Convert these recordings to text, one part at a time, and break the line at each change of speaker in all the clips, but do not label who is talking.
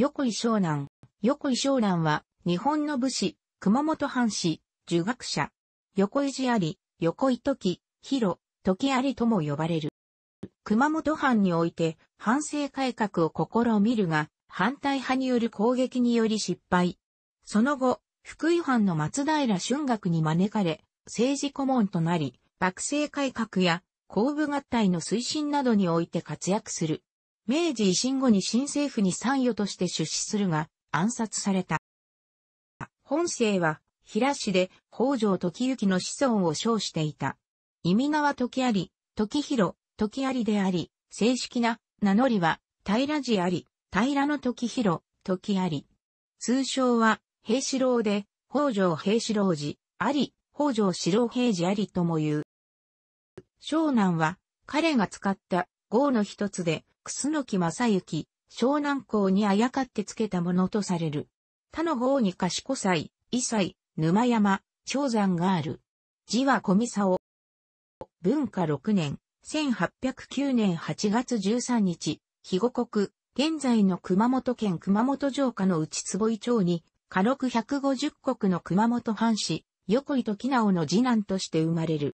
横井湘南。横井湘南は、日本の武士、熊本藩士、儒学者。横井寺あり、横井時、広、時ありとも呼ばれる。熊本藩において、反政改革を試みるが、反対派による攻撃により失敗。その後、福井藩の松平春学に招かれ、政治顧問となり、幕政改革や、公部合体の推進などにおいて活躍する。明治維新後に新政府に参与として出資するが、暗殺された。本姓は、平氏で、北条時行の子孫を称していた。意味名は時あり、時広、時ありであり、正式な名乗りは、平寺あり、平の時広、時あり。通称は、平四郎で、北条平四郎寺、あり、北条四郎平寺ありとも言う。湘南は、彼が使った号の一つで、楠木正幸、湘南港にあやかってつけたものとされる。他の号に賢祭、異祭、沼山、長山がある。字は小見沢。文化6年、1809年8月13日、肥後国、現在の熊本県熊本城下の内坪井町に、家禄150国の熊本藩士、横井時直の次男として生まれる。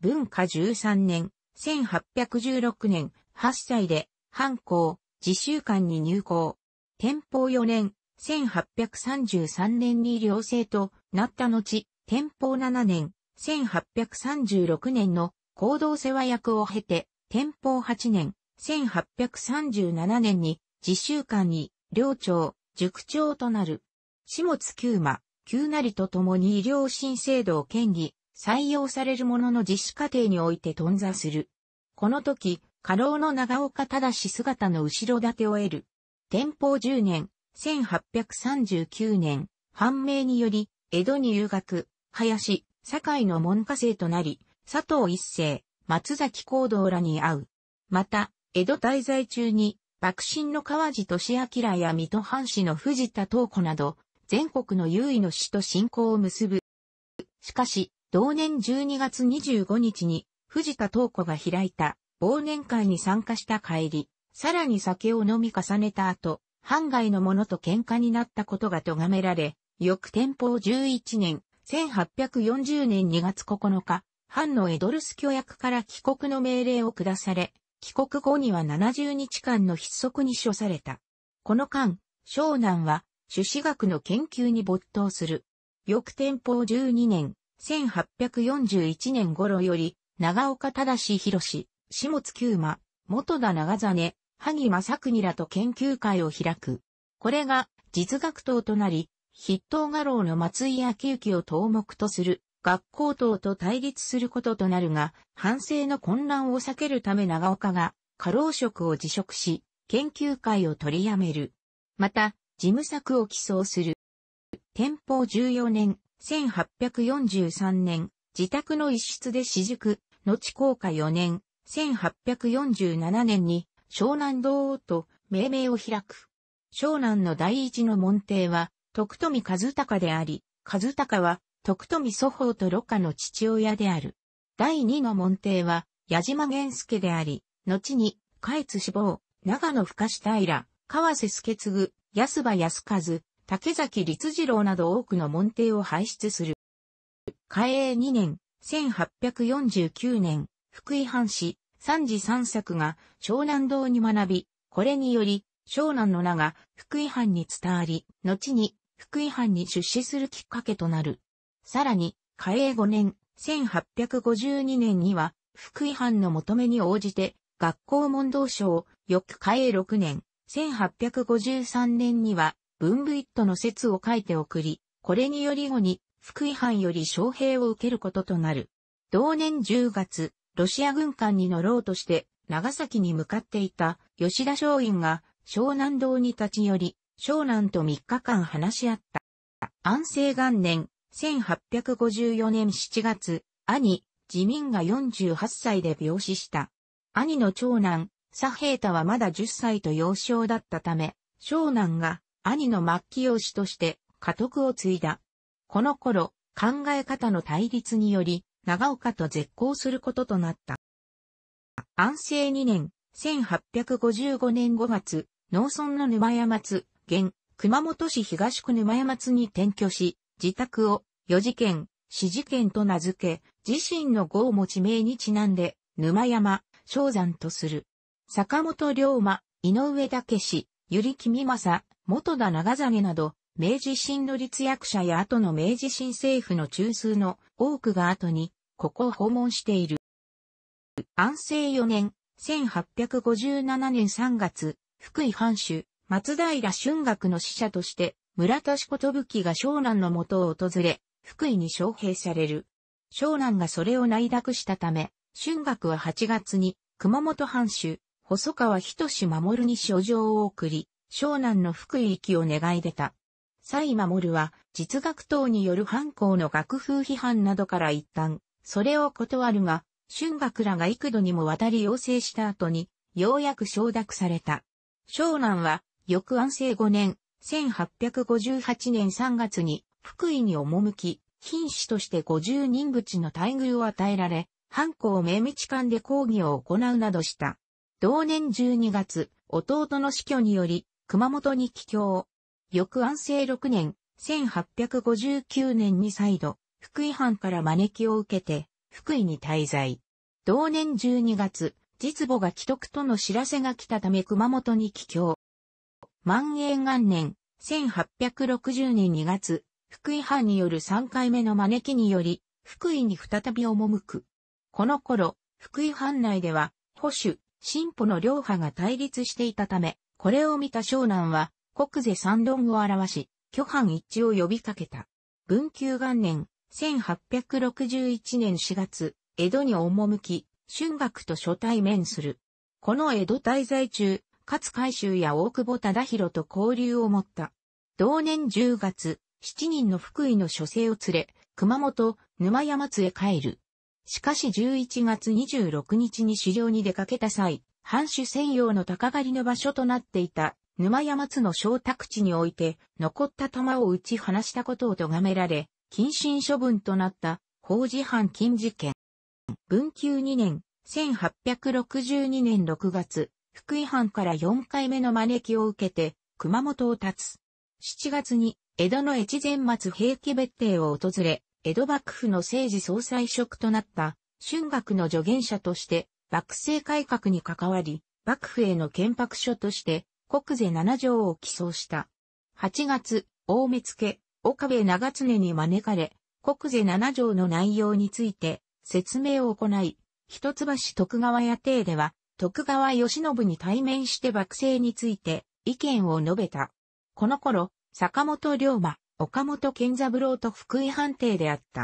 文化13年、1816年、8歳で、藩校、自習館に入校。天保4年、1833年に寮生となった後、天保7年、1836年の行動世話役を経て、天保8年、1837年に自習館に、寮長、塾長となる。下津九馬、九成と共に医療新制度を権議、採用されるものの実施過程において頓挫する。この時、過労の長岡正姿の後ろ盾を得る。天保10年、1839年、判明により、江戸に留学、林、堺の門下生となり、佐藤一世、松崎行動らに会う。また、江戸滞在中に、幕臣の川地俊明や水戸藩士の藤田東子など、全国の優位の死と信仰を結ぶ。しかし、同年12月25日に藤田東子が開いた忘年会に参加した帰り、さらに酒を飲み重ねた後、半外の者と喧嘩になったことが咎められ、翌天保11年、1840年2月9日、藩のエドルス教役から帰国の命令を下され、帰国後には70日間の筆則に処された。この間、湘南は、朱子学の研究に没頭する。翌天保12年、1841年頃より、長岡正博、下津久馬、元田長真、萩正国らと研究会を開く。これが実学党となり、筆頭画廊の松井明之を頭目とする学校党と対立することとなるが、反省の混乱を避けるため長岡が過労職を辞職し、研究会を取りやめる。また、事務作を起草する。天保14年、1843年、自宅の一室で私塾、後公下4年、1847年に湘南道王と命名を開く。湘南の第一の門弟は、徳富和隆であり、和隆は徳富祖法と六家の父親である。第二の門弟は、矢島玄介であり、後に、下越志望、長野深下平、川瀬助継、安場安和、竹崎律次郎など多くの門弟を輩出する。嘉永2年、1849年、福井藩士、三次三作が湘南堂に学び、これにより、湘南の名が福井藩に伝わり、後に福井藩に出資するきっかけとなる。さらに、嘉永5年、1852年には、福井藩の求めに応じて、学校問答賞、翌嘉永6年、1853年には、文武一途の説を書いて送り、これにより後に、福井藩より招聘を受けることとなる。同年10月、ロシア軍艦に乗ろうとして、長崎に向かっていた吉田松陰が湘南道に立ち寄り、湘南と3日間話し合った。安政元年、1854年7月、兄、自民が48歳で病死した。兄の長男、佐平太はまだ10歳と幼少だったため、湘南が兄の末期養子として家督を継いだ。この頃、考え方の対立により、長岡と絶交することとなった。安政2年、1855年5月、農村の沼山津、現、熊本市東区沼山津に転居し、自宅を、四次件、四次件と名付け、自身の号も地名にちなんで、沼山、昇山とする。坂本龍馬、井上武史、ゆりきみまさ、元田長実など、明治新の立役者や後の明治新政府の中枢の多くが後に、ここを訪問している。安政4年、1857年3月、福井藩主、松平春学の使者として、村田志器が湘南の元を訪れ、福井に招聘される。湘南がそれを内諾したため、春学は8月に、熊本藩主、細川仁守に書状を送り、湘南の福井行きを願い出た。蔡守は、実学等による犯行の学風批判などから一旦、それを断るが、春学らが幾度にも渡り要請した後に、ようやく承諾された。湘南は、翌安政5年、1858年3月に、福井に赴き、品種として50人口の待遇を与えられ、犯行明道館で講義を行うなどした。同年12月、弟の死去により、熊本に帰郷。翌安政6年、1859年に再度、福井藩から招きを受けて、福井に滞在。同年12月、実母が既得との知らせが来たため熊本に帰郷。万永元年、1860年2月、福井藩による3回目の招きにより、福井に再び赴く。この頃、福井藩内では、保守、進歩の両派が対立していたため、これを見た湘南は、国勢三論を表し、巨藩一致を呼びかけた。文久元年、1861年4月、江戸に赴き、春学と初対面する。この江戸滞在中、勝海舟や大久保忠宏と交流を持った。同年10月、7人の福井の書生を連れ、熊本、沼山津へ帰る。しかし11月26日に狩猟に出かけた際、藩主専用の鷹狩りの場所となっていた沼山津の小宅地において残った玉を打ち放したことを咎められ、謹慎処分となった法事犯禁事件。文久2年、1862年6月、福井藩から4回目の招きを受けて、熊本を立つ。7月に、江戸の越前松平家別邸を訪れ、江戸幕府の政治総裁職となった、春学の助言者として、幕政改革に関わり、幕府への憲白書として国税7条を起草した。8月、大目付、岡部長常に招かれ、国税7条の内容について説明を行い、一橋徳川屋邸では、徳川義信に対面して幕政について意見を述べた。この頃、坂本龍馬、岡本健三郎と福井判定であった。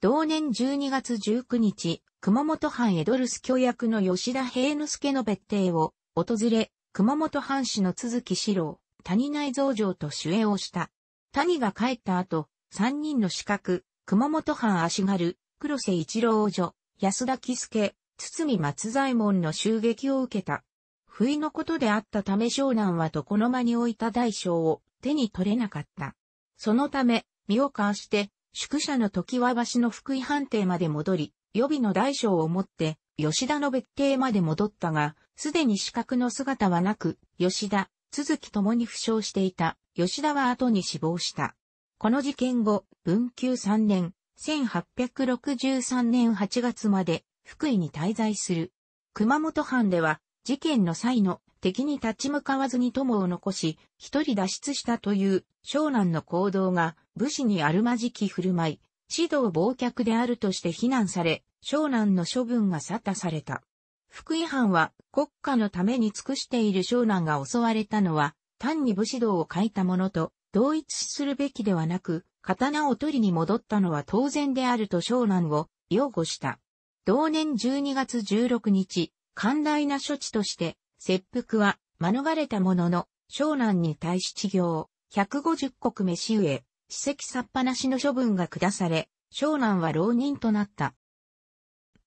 同年12月19日、熊本藩江ドルス居役の吉田平之助の別邸を訪れ、熊本藩士の続き四郎、谷内蔵城と主演をした。谷が帰った後、三人の資格、熊本藩足軽、黒瀬一郎女、安田喜助、堤松左衛門の襲撃を受けた。不意のことであったため湘南は床の間に置いた大将を手に取れなかった。そのため、身をかわして、宿舎の時は橋の福井藩邸まで戻り、予備の大将を持って、吉田の別邸まで戻ったが、すでに資格の姿はなく、吉田、続きともに負傷していた、吉田は後に死亡した。この事件後、文久3年、1863年8月まで、福井に滞在する。熊本藩では、事件の際の敵に立ち向かわずに友を残し、一人脱出したという湘南の行動が武士にあるまじき振る舞い、指導忘却であるとして非難され、湘南の処分が沙汰された。福井藩は国家のために尽くしている湘南が襲われたのは、単に武士道を書いたものと同一するべきではなく、刀を取りに戻ったのは当然であると湘南を擁護した。同年12月16日、寛大な処置として、切腹は免れたものの、湘南に対し治療、150石飯植上、史跡さっぱなしの処分が下され、湘南は浪人となった。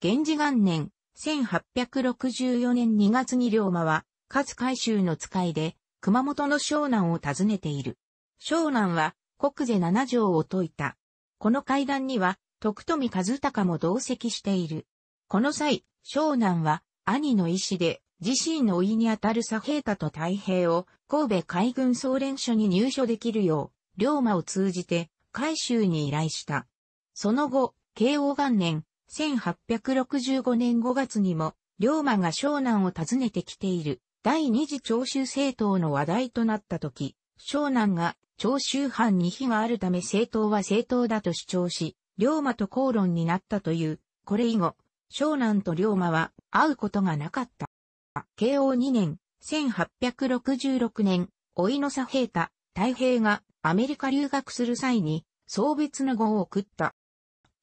源氏元年、1864年2月に龍馬は、勝海舟の使いで、熊本の湘南を訪ねている。湘南は、国税七条を解いた。この階段には、徳富和孝も同席している。この際、湘南は、兄の意志で、自身の老いにあたる左平太と太平を、神戸海軍総連所に入所できるよう、龍馬を通じて、海州に依頼した。その後、慶応元年、1865年5月にも、龍馬が湘南を訪ねてきている、第二次長州政党の話題となった時、湘南が長州藩に非があるため政党は政党だと主張し、龍馬と口論になったという、これ以後、湘南と龍馬は会うことがなかった。慶応2年、1866年、老いの佐平太、太平がアメリカ留学する際に、送別の号を送った。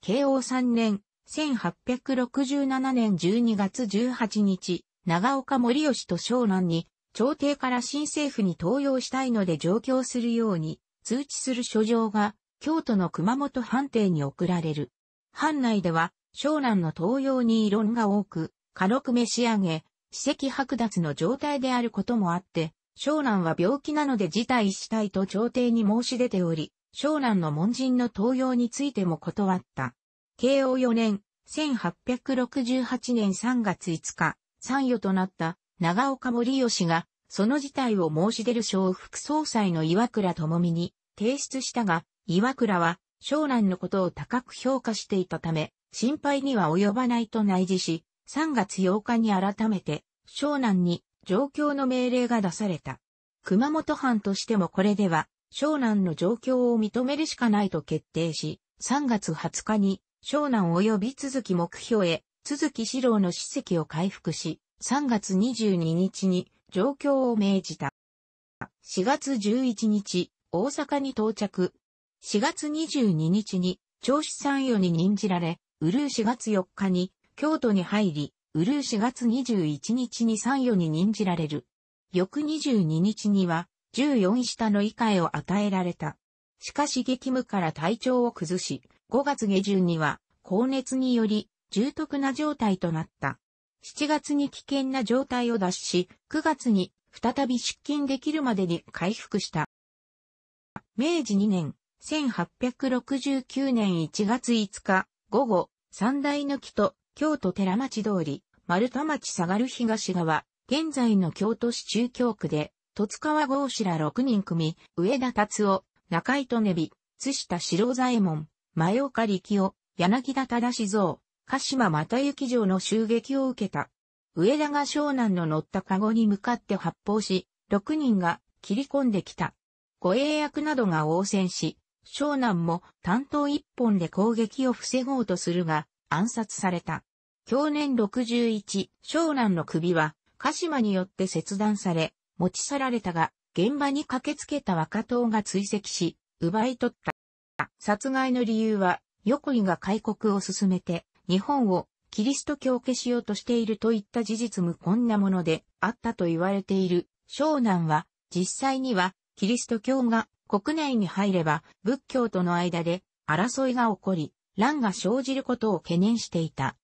慶応3年、1867年12月18日、長岡森吉と湘南に、朝廷から新政府に登用したいので上京するように、通知する書状が、京都の熊本藩邸に送られる。藩内では、湘南の登用に異論が多く、軽く召し上げ、史跡剥奪の状態であることもあって、湘南は病気なので辞退したいと朝廷に申し出ており、湘南の門人の登用についても断った。慶応4年、1868年3月5日、参与となった長岡森義が、その事態を申し出る省副総裁の岩倉智美に提出したが、岩倉は湘南のことを高く評価していたため、心配には及ばないと内示し、3月8日に改めて湘南に状況の命令が出された。熊本藩としてもこれでは、湘南の状況を認めるしかないと決定し、3月20日に湘南及び続き目標へ、続き四郎の史跡を回復し、3月22日に状況を命じた。4月11日、大阪に到着。4月22日に、長子参与に任じられ、うるう4月4日に、京都に入り、ウルー4月21日に参与に任じられる。翌22日には、14下の以下へを与えられた。しかし激務から体調を崩し、5月下旬には、高熱により、重篤な状態となった。7月に危険な状態を脱し、9月に再び出勤できるまでに回復した。明治2年、1869年1月5日、午後、三大の木と京都寺町通り、丸田町下がる東側、現在の京都市中京区で、戸塚川郷氏ら6人組、上田達夫、中井とねび、津下四郎左衛門、前岡力夫、柳田忠蔵、鹿島又行城の襲撃を受けた。上田が湘南の乗った籠に向かって発砲し、6人が切り込んできた。護衛役などが応戦し、湘南も担当一本で攻撃を防ごうとするが、暗殺された。享年61、湘南の首は、鹿島によって切断され、持ち去られたが、現場に駆けつけた若党が追跡し、奪い取った。殺害の理由は、横井が開国を進めて、日本をキリスト教化しようとしているといった事実無根なものであったと言われている。湘南は、実際には、キリスト教が国内に入れば、仏教との間で争いが起こり、乱が生じることを懸念していた。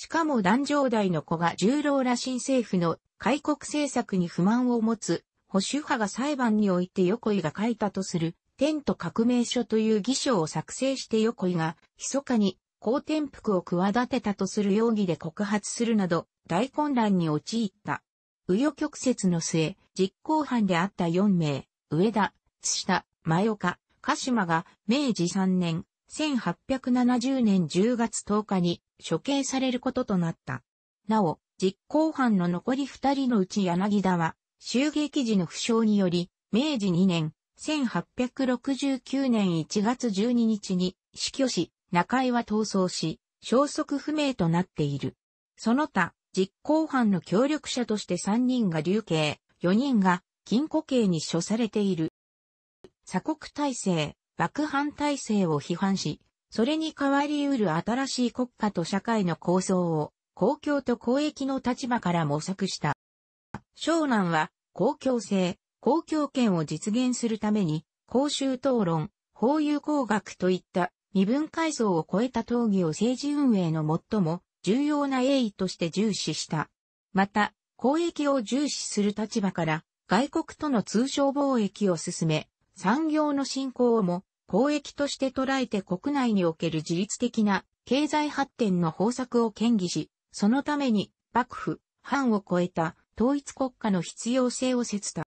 しかも壇上代の子が重労羅新政府の開国政策に不満を持つ保守派が裁判において横井が書いたとする天と革命書という偽書を作成して横井が密かに公転覆を企てたとする容疑で告発するなど大混乱に陥った。右与曲折の末、実行犯であった4名、上田、津下、前岡、鹿島が明治3年、1870年10月10日に処刑されることとなった。なお、実行犯の残り二人のうち柳田は、襲撃時の負傷により、明治2年、1869年1月12日に死去し、中井は逃走し、消息不明となっている。その他、実行犯の協力者として3人が流刑、4人が禁錮刑に処されている。鎖国体制、爆犯体制を批判し、それに変わり得る新しい国家と社会の構想を、公共と公益の立場から模索した。湘南は、公共性、公共権を実現するために、公衆討論、法有工学といった身分階層を超えた討議を政治運営の最も重要な栄意として重視した。また、公益を重視する立場から、外国との通商貿易を進め、産業の振興をも公益として捉えて国内における自律的な経済発展の方策を建議し、そのために幕府、藩を超えた統一国家の必要性を説た。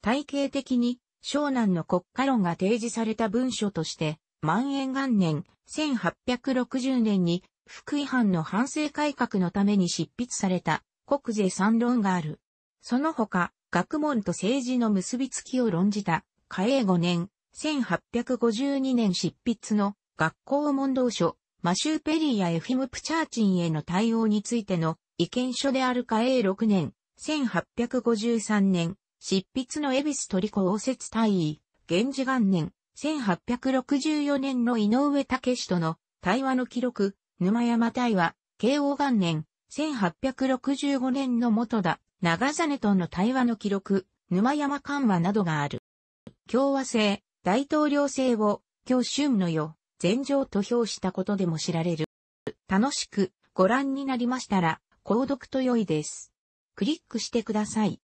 体系的に湘南の国家論が提示された文書として、万延元年1860年に福井藩の反省改革のために執筆された国税三論がある。その他、学問と政治の結びつきを論じた、嘉永5年1852年執筆の学校問答書、マシューペリーやエフィム・プチャーチンへの対応についての意見書であるか A6 年、1853年、執筆のエビストリコ応接大尉、源氏元年、1864年の井上武との対話の記録、沼山対話、慶応元年、1865年の元田、長実との対話の記録、沼山緩和などがある。共和制、大統領制を、今日春のよ、全上と評したことでも知られる。楽しくご覧になりましたら、購読と良いです。クリックしてください。